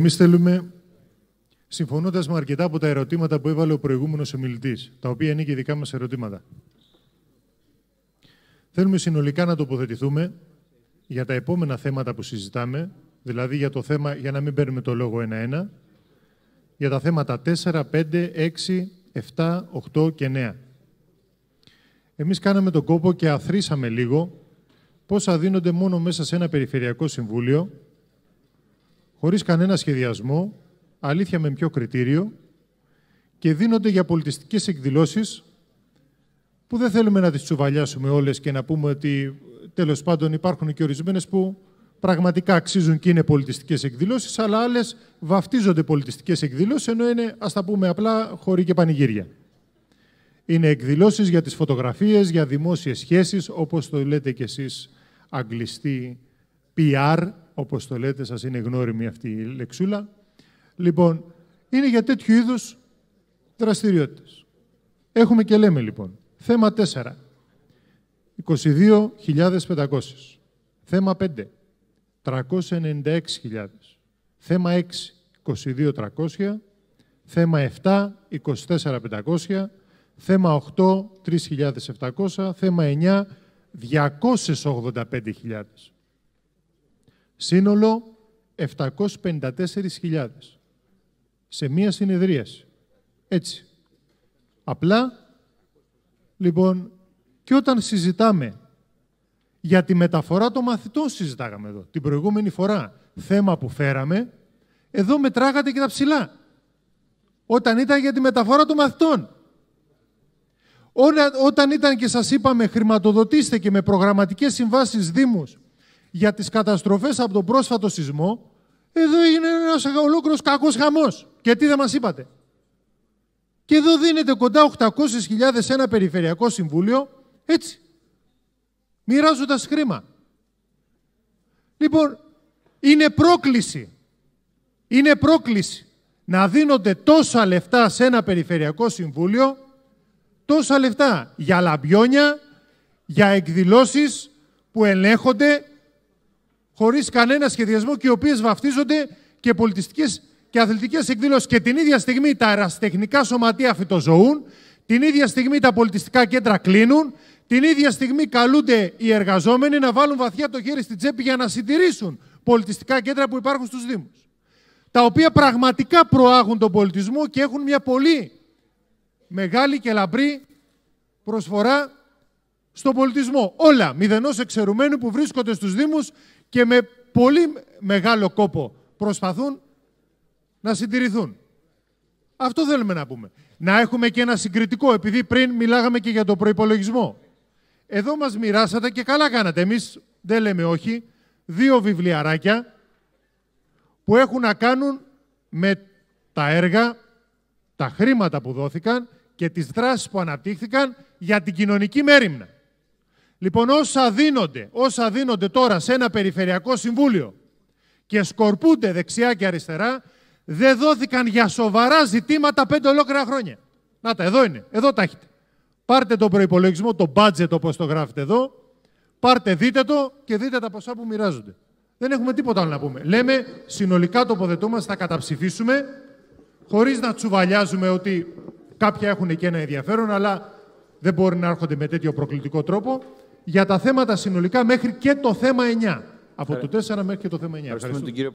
Εμείς θέλουμε, συμφωνώντας με αρκετά από τα ερωτήματα που έβαλε ο προηγούμενος ομιλητής, τα οποία είναι και δικά μας ερωτήματα, θέλουμε συνολικά να τοποθετηθούμε για τα επόμενα θέματα που συζητάμε, δηλαδή για το θέμα, για να μην παίρνουμε το λόγο ένα-ένα, για τα θέματα 4, 5, 6, 7, 8 και 9. Εμείς κάναμε τον κόπο και αθρίσαμε λίγο πόσα δίνονται μόνο μέσα σε ένα περιφερειακό συμβούλιο χωρίς κανένα σχεδιασμό, αλήθεια με ποιο κριτήριο, και δίνονται για πολιτιστικές εκδηλώσεις που δεν θέλουμε να τις τσουβαλιάσουμε όλες και να πούμε ότι τέλος πάντων υπάρχουν και ορισμένες που πραγματικά αξίζουν και είναι πολιτιστικές εκδηλώσεις, αλλά άλλες βαφτίζονται πολιτιστικές εκδηλώσεις, ενώ είναι, ας τα πούμε απλά, χωρί και πανηγύρια. Είναι εκδηλώσεις για τις φωτογραφίες, για δημόσιες σχέσεις, όπως το λέτε κι εσείς αγγλιστή PR, όπως το λέτε, σας είναι γνώριμη αυτή η λεξούλα. Λοιπόν, είναι για τέτοιου είδους δραστηριότητες. Έχουμε και λέμε λοιπόν, θέμα 4, 22.500. Θέμα 5, 396.000. Θέμα 6, 22.300. Θέμα 7, 24.500. Θέμα 8, 3.700. Θέμα 9, 285.000. Σύνολο 754.000 σε μία συνεδρίαση. Έτσι. Απλά, λοιπόν, και όταν συζητάμε για τη μεταφορά των μαθητών συζητάγαμε εδώ, την προηγούμενη φορά, θέμα που φέραμε, εδώ μετράγατε και τα ψηλά. Όταν ήταν για τη μεταφορά των μαθητών. όταν ήταν και σας είπαμε χρηματοδοτήστε και με προγραμματικές συμβάσεις Δήμους για τις καταστροφές από τον πρόσφατο σεισμό, εδώ είναι ένας ολόκληρος κακός χαμός. Και τι δεν μας είπατε. Και εδώ δίνεται κοντά 800.000 σε ένα περιφερειακό συμβούλιο, έτσι, μοιράζοντας χρήμα. Λοιπόν, είναι πρόκληση. Είναι πρόκληση να δίνονται τόσα λεφτά σε ένα περιφερειακό συμβούλιο, τόσα λεφτά για λαμπιόνια, για εκδηλώσεις που ελέγχονται χωρίς κανένα σχεδιασμό και οι οποίες βαφτίζονται και πολιτιστικές και αθλητικές εκδηλώσεις. Και την ίδια στιγμή τα αεραστεχνικά σωματεία φυτοζωούν, την ίδια στιγμή τα πολιτιστικά κέντρα κλείνουν, την ίδια στιγμή καλούνται οι εργαζόμενοι να βάλουν βαθιά το χέρι στην τσέπη για να συντηρήσουν πολιτιστικά κέντρα που υπάρχουν στους Δήμους. Τα οποία πραγματικά προάγουν τον πολιτισμό και έχουν μια πολύ μεγάλη και λαμπρή προσφορά στον πολιτισμό. Όλα μηδενός εξαιρουμένου που βρίσκονται στους Δήμους και με πολύ μεγάλο κόπο προσπαθούν να συντηρηθούν. Αυτό θέλουμε να πούμε. Να έχουμε και ένα συγκριτικό, επειδή πριν μιλάγαμε και για το προϋπολογισμό. Εδώ μας μοιράσατε και καλά κάνατε. Εμείς δεν λέμε όχι. Δύο βιβλιαράκια που έχουν να κάνουν με τα έργα, τα χρήματα που δόθηκαν και τις δράσεις που αναπτύχθηκαν για την κοινωνική μέρημνα. Λοιπόν, όσα δίνονται, τώρα σε ένα περιφερειακό συμβούλιο και σκορπούνται δεξιά και αριστερά, δεν δόθηκαν για σοβαρά ζητήματα πέντε ολόκληρα χρόνια. Να τα, εδώ είναι, εδώ τα έχετε. Πάρτε τον προπολογισμό, το budget όπως το γράφετε εδώ, πάρτε, δείτε το και δείτε τα ποσά που μοιράζονται. Δεν έχουμε τίποτα άλλο να πούμε. Λέμε, συνολικά τοποθετούμαστε, θα καταψηφίσουμε, χωρίς να τσουβαλιάζουμε ότι κάποια έχουν και ένα ενδιαφέρον, αλλά δεν μπορεί να έρχονται με τέτοιο προκλητικό τρόπο για τα θέματα συνολικά μέχρι και το θέμα 9. Από το 4 μέχρι και το θέμα 9. Ευχαριστούμε,